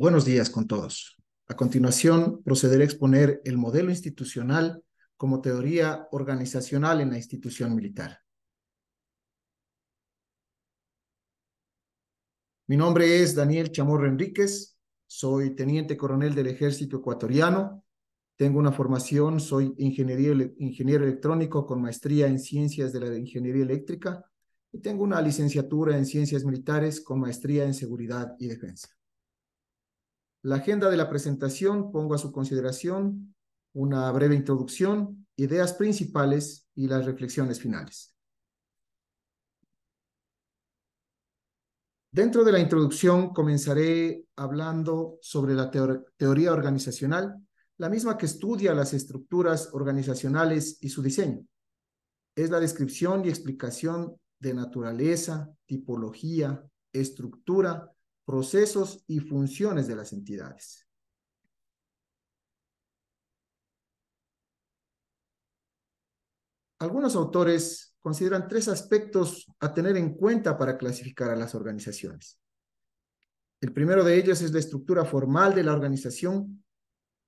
Buenos días con todos. A continuación, procederé a exponer el modelo institucional como teoría organizacional en la institución militar. Mi nombre es Daniel Chamorro Enríquez, soy teniente coronel del ejército ecuatoriano, tengo una formación, soy ingeniero, ingeniero electrónico con maestría en ciencias de la ingeniería eléctrica y tengo una licenciatura en ciencias militares con maestría en seguridad y defensa. La agenda de la presentación pongo a su consideración una breve introducción, ideas principales y las reflexiones finales. Dentro de la introducción comenzaré hablando sobre la teoría organizacional, la misma que estudia las estructuras organizacionales y su diseño. Es la descripción y explicación de naturaleza, tipología, estructura procesos y funciones de las entidades. Algunos autores consideran tres aspectos a tener en cuenta para clasificar a las organizaciones. El primero de ellos es la estructura formal de la organización.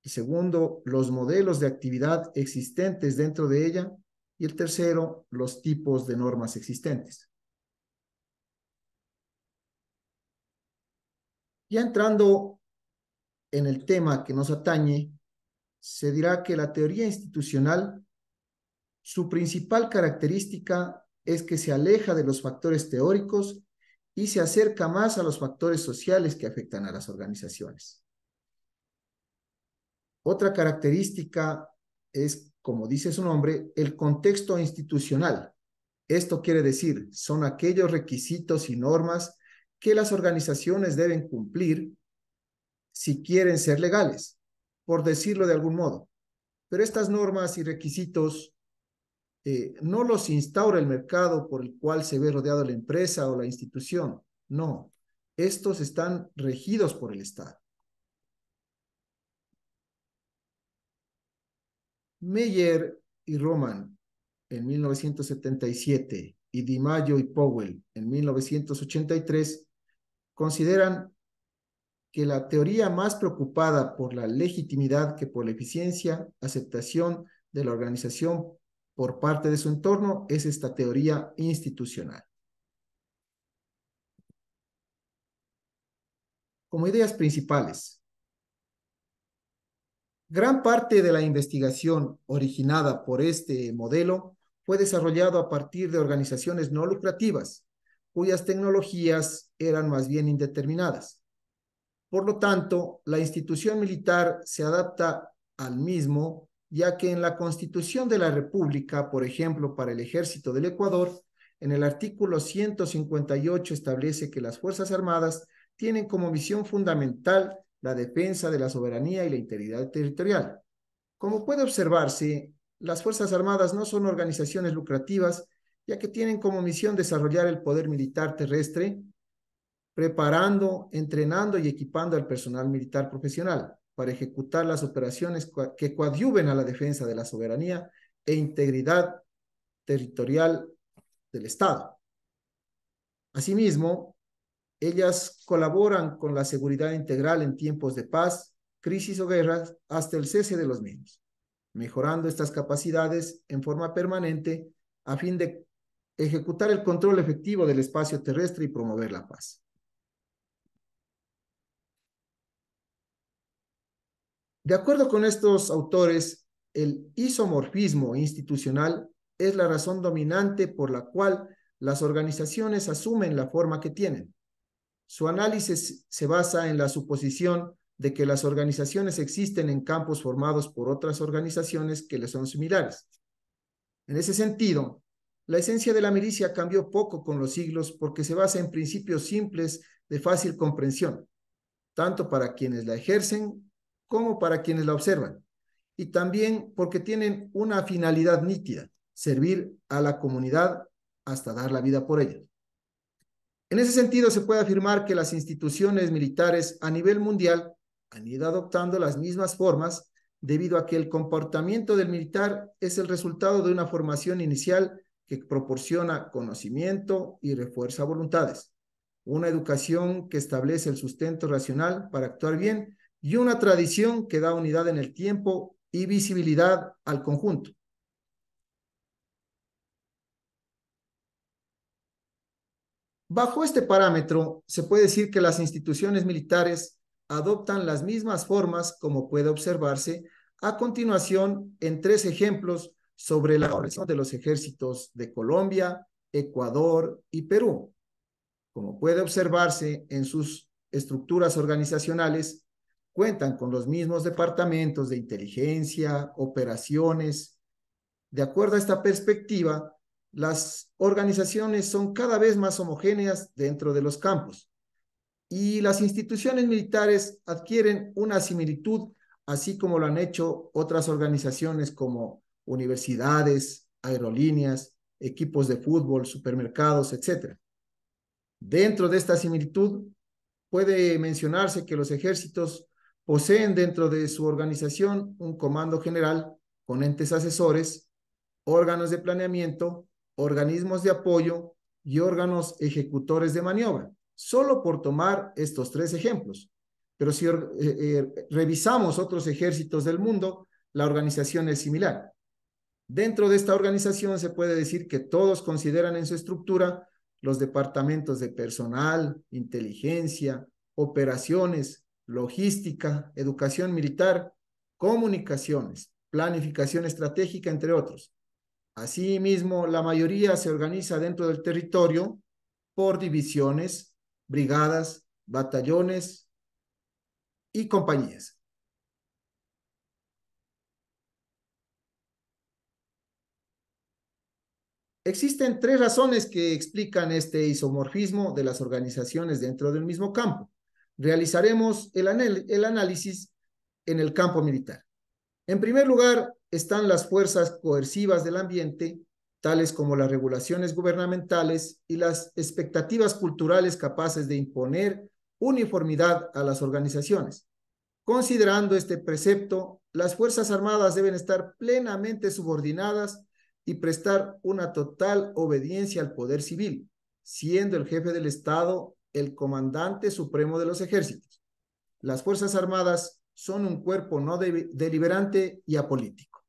El segundo, los modelos de actividad existentes dentro de ella. Y el tercero, los tipos de normas existentes. Ya entrando en el tema que nos atañe, se dirá que la teoría institucional, su principal característica es que se aleja de los factores teóricos y se acerca más a los factores sociales que afectan a las organizaciones. Otra característica es, como dice su nombre, el contexto institucional. Esto quiere decir, son aquellos requisitos y normas que las organizaciones deben cumplir si quieren ser legales, por decirlo de algún modo. Pero estas normas y requisitos eh, no los instaura el mercado por el cual se ve rodeado la empresa o la institución. No, estos están regidos por el Estado. Meyer y Roman en 1977 y Dimaggio y Powell en 1983 consideran que la teoría más preocupada por la legitimidad que por la eficiencia, aceptación de la organización por parte de su entorno es esta teoría institucional. Como ideas principales, gran parte de la investigación originada por este modelo fue desarrollado a partir de organizaciones no lucrativas cuyas tecnologías eran más bien indeterminadas. Por lo tanto, la institución militar se adapta al mismo, ya que en la Constitución de la República, por ejemplo, para el Ejército del Ecuador, en el artículo 158 establece que las Fuerzas Armadas tienen como misión fundamental la defensa de la soberanía y la integridad territorial. Como puede observarse, las Fuerzas Armadas no son organizaciones lucrativas ya que tienen como misión desarrollar el poder militar terrestre, preparando, entrenando y equipando al personal militar profesional para ejecutar las operaciones que coadyuven a la defensa de la soberanía e integridad territorial del Estado. Asimismo, ellas colaboran con la seguridad integral en tiempos de paz, crisis o guerras hasta el cese de los mismos, mejorando estas capacidades en forma permanente a fin de ejecutar el control efectivo del espacio terrestre y promover la paz. De acuerdo con estos autores, el isomorfismo institucional es la razón dominante por la cual las organizaciones asumen la forma que tienen. Su análisis se basa en la suposición de que las organizaciones existen en campos formados por otras organizaciones que les son similares. En ese sentido, la esencia de la milicia cambió poco con los siglos porque se basa en principios simples de fácil comprensión, tanto para quienes la ejercen como para quienes la observan, y también porque tienen una finalidad nítida, servir a la comunidad hasta dar la vida por ella. En ese sentido, se puede afirmar que las instituciones militares a nivel mundial han ido adoptando las mismas formas debido a que el comportamiento del militar es el resultado de una formación inicial que proporciona conocimiento y refuerza voluntades, una educación que establece el sustento racional para actuar bien y una tradición que da unidad en el tiempo y visibilidad al conjunto. Bajo este parámetro, se puede decir que las instituciones militares adoptan las mismas formas como puede observarse a continuación en tres ejemplos sobre la organización de los ejércitos de Colombia, Ecuador y Perú. Como puede observarse en sus estructuras organizacionales, cuentan con los mismos departamentos de inteligencia, operaciones. De acuerdo a esta perspectiva, las organizaciones son cada vez más homogéneas dentro de los campos y las instituciones militares adquieren una similitud, así como lo han hecho otras organizaciones como universidades, aerolíneas, equipos de fútbol, supermercados, etc. Dentro de esta similitud, puede mencionarse que los ejércitos poseen dentro de su organización un comando general con entes asesores, órganos de planeamiento, organismos de apoyo y órganos ejecutores de maniobra, solo por tomar estos tres ejemplos. Pero si eh, eh, revisamos otros ejércitos del mundo, la organización es similar. Dentro de esta organización se puede decir que todos consideran en su estructura los departamentos de personal, inteligencia, operaciones, logística, educación militar, comunicaciones, planificación estratégica, entre otros. Asimismo, la mayoría se organiza dentro del territorio por divisiones, brigadas, batallones y compañías. Existen tres razones que explican este isomorfismo de las organizaciones dentro del mismo campo. Realizaremos el, análisis en el campo militar. En primer lugar, están las fuerzas coercivas del ambiente, tales como las regulaciones gubernamentales y las expectativas culturales capaces de imponer uniformidad a las organizaciones. Considerando este precepto, las Fuerzas Armadas deben estar plenamente subordinadas y prestar una total obediencia al poder civil, siendo el jefe del Estado el comandante supremo de los ejércitos. Las Fuerzas Armadas son un cuerpo no deliberante y apolítico.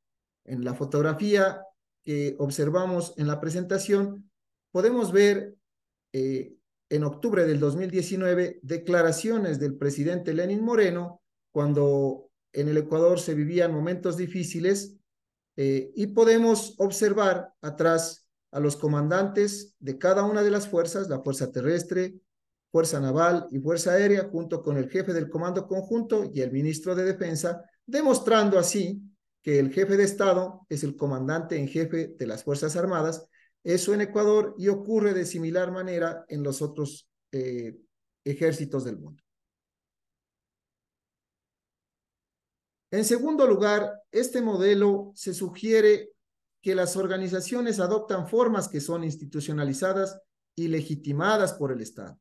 En la fotografía que observamos en la presentación, podemos ver eh, en octubre del 2019 declaraciones del presidente Lenin Moreno cuando en el Ecuador se vivían momentos difíciles eh, y podemos observar atrás a los comandantes de cada una de las fuerzas, la Fuerza Terrestre, Fuerza Naval y Fuerza Aérea, junto con el jefe del Comando Conjunto y el ministro de Defensa, demostrando así que el jefe de Estado es el comandante en jefe de las Fuerzas Armadas. Eso en Ecuador y ocurre de similar manera en los otros eh, ejércitos del mundo. En segundo lugar, este modelo se sugiere que las organizaciones adoptan formas que son institucionalizadas y legitimadas por el Estado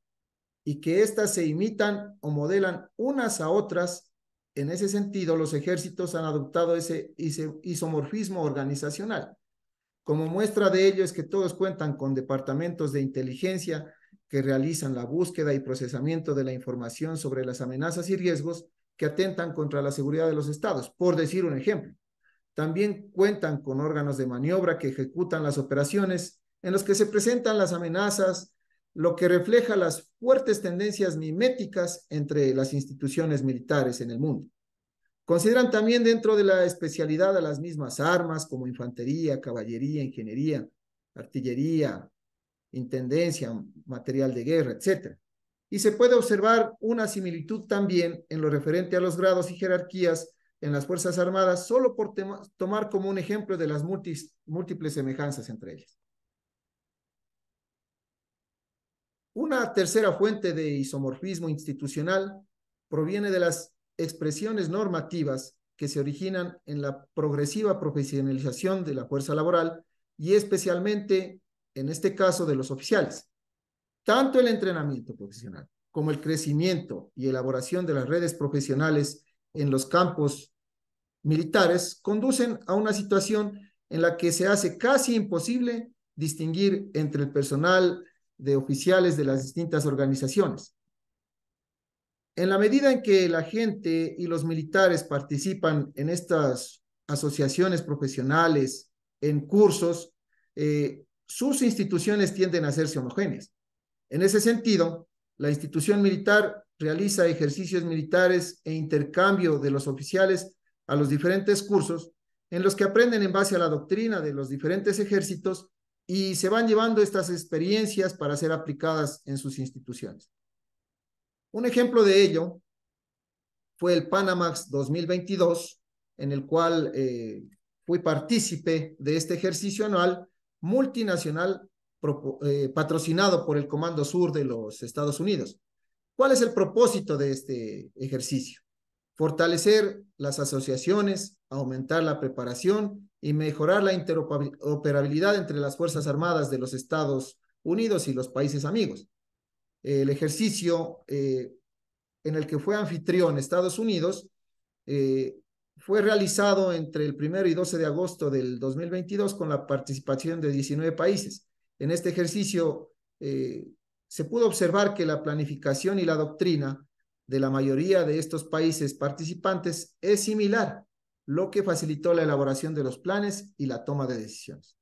y que éstas se imitan o modelan unas a otras. En ese sentido, los ejércitos han adoptado ese isomorfismo organizacional. Como muestra de ello es que todos cuentan con departamentos de inteligencia que realizan la búsqueda y procesamiento de la información sobre las amenazas y riesgos que atentan contra la seguridad de los estados, por decir un ejemplo. También cuentan con órganos de maniobra que ejecutan las operaciones en los que se presentan las amenazas, lo que refleja las fuertes tendencias miméticas entre las instituciones militares en el mundo. Consideran también dentro de la especialidad a las mismas armas como infantería, caballería, ingeniería, artillería, intendencia, material de guerra, etc y se puede observar una similitud también en lo referente a los grados y jerarquías en las Fuerzas Armadas, solo por tomar como un ejemplo de las múltiples semejanzas entre ellas. Una tercera fuente de isomorfismo institucional proviene de las expresiones normativas que se originan en la progresiva profesionalización de la fuerza laboral y especialmente, en este caso, de los oficiales. Tanto el entrenamiento profesional como el crecimiento y elaboración de las redes profesionales en los campos militares conducen a una situación en la que se hace casi imposible distinguir entre el personal de oficiales de las distintas organizaciones. En la medida en que la gente y los militares participan en estas asociaciones profesionales, en cursos, eh, sus instituciones tienden a hacerse homogéneas. En ese sentido, la institución militar realiza ejercicios militares e intercambio de los oficiales a los diferentes cursos en los que aprenden en base a la doctrina de los diferentes ejércitos y se van llevando estas experiencias para ser aplicadas en sus instituciones. Un ejemplo de ello fue el Panamax 2022, en el cual eh, fui partícipe de este ejercicio anual multinacional eh, patrocinado por el Comando Sur de los Estados Unidos. ¿Cuál es el propósito de este ejercicio? Fortalecer las asociaciones, aumentar la preparación y mejorar la interoperabilidad entre las Fuerzas Armadas de los Estados Unidos y los países amigos. El ejercicio eh, en el que fue anfitrión Estados Unidos eh, fue realizado entre el 1 y 12 de agosto del 2022 con la participación de 19 países en este ejercicio eh, se pudo observar que la planificación y la doctrina de la mayoría de estos países participantes es similar, lo que facilitó la elaboración de los planes y la toma de decisiones.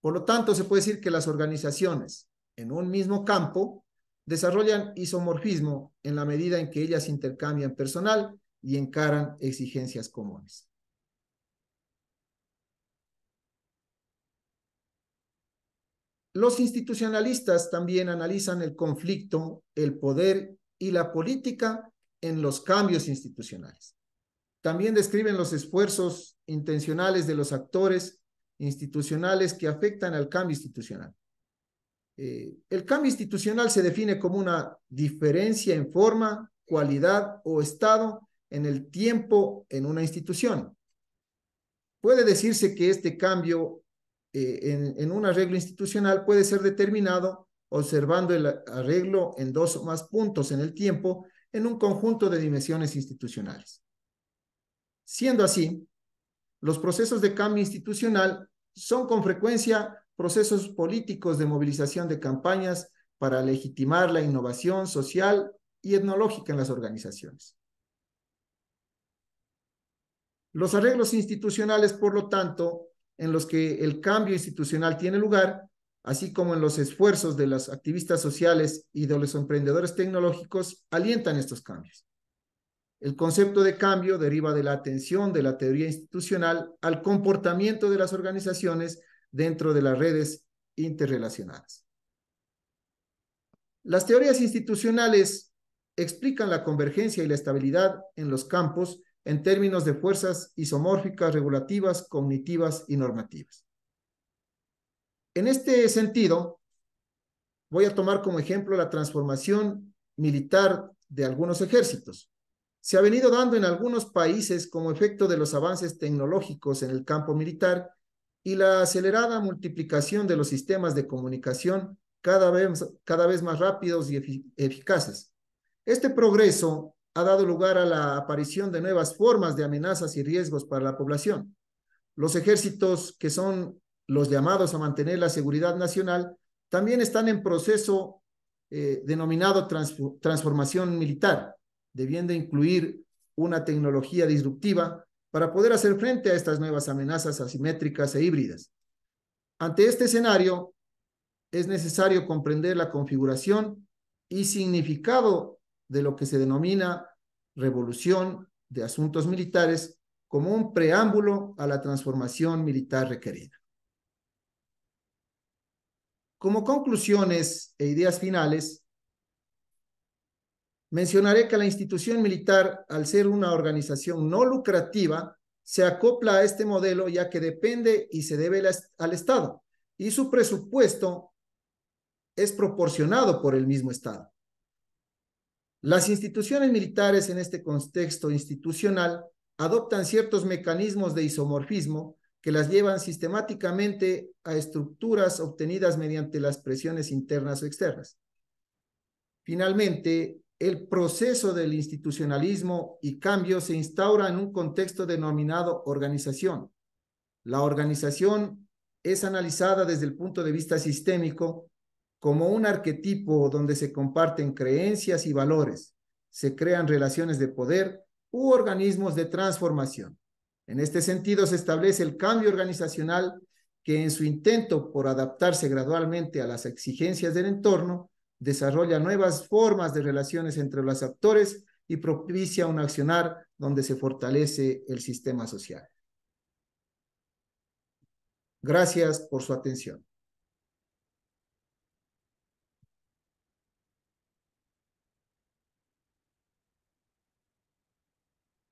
Por lo tanto, se puede decir que las organizaciones en un mismo campo desarrollan isomorfismo en la medida en que ellas intercambian personal y encaran exigencias comunes. Los institucionalistas también analizan el conflicto, el poder y la política en los cambios institucionales. También describen los esfuerzos intencionales de los actores institucionales que afectan al cambio institucional. Eh, el cambio institucional se define como una diferencia en forma, cualidad o estado en el tiempo en una institución. Puede decirse que este cambio eh, en, en un arreglo institucional puede ser determinado observando el arreglo en dos o más puntos en el tiempo en un conjunto de dimensiones institucionales. Siendo así, los procesos de cambio institucional son con frecuencia procesos políticos de movilización de campañas para legitimar la innovación social y etnológica en las organizaciones. Los arreglos institucionales, por lo tanto, en los que el cambio institucional tiene lugar, así como en los esfuerzos de los activistas sociales y de los emprendedores tecnológicos, alientan estos cambios. El concepto de cambio deriva de la atención de la teoría institucional al comportamiento de las organizaciones dentro de las redes interrelacionadas. Las teorías institucionales explican la convergencia y la estabilidad en los campos en términos de fuerzas isomórficas, regulativas, cognitivas y normativas. En este sentido, voy a tomar como ejemplo la transformación militar de algunos ejércitos. Se ha venido dando en algunos países como efecto de los avances tecnológicos en el campo militar y la acelerada multiplicación de los sistemas de comunicación cada vez, cada vez más rápidos y eficaces. Este progreso ha dado lugar a la aparición de nuevas formas de amenazas y riesgos para la población. Los ejércitos, que son los llamados a mantener la seguridad nacional, también están en proceso eh, denominado transformación militar, debiendo incluir una tecnología disruptiva para poder hacer frente a estas nuevas amenazas asimétricas e híbridas. Ante este escenario, es necesario comprender la configuración y significado de lo que se denomina revolución de asuntos militares como un preámbulo a la transformación militar requerida. Como conclusiones e ideas finales, mencionaré que la institución militar, al ser una organización no lucrativa, se acopla a este modelo ya que depende y se debe al Estado y su presupuesto es proporcionado por el mismo Estado. Las instituciones militares en este contexto institucional adoptan ciertos mecanismos de isomorfismo que las llevan sistemáticamente a estructuras obtenidas mediante las presiones internas o externas. Finalmente, el proceso del institucionalismo y cambio se instaura en un contexto denominado organización. La organización es analizada desde el punto de vista sistémico como un arquetipo donde se comparten creencias y valores, se crean relaciones de poder u organismos de transformación. En este sentido, se establece el cambio organizacional que en su intento por adaptarse gradualmente a las exigencias del entorno, desarrolla nuevas formas de relaciones entre los actores y propicia un accionar donde se fortalece el sistema social. Gracias por su atención.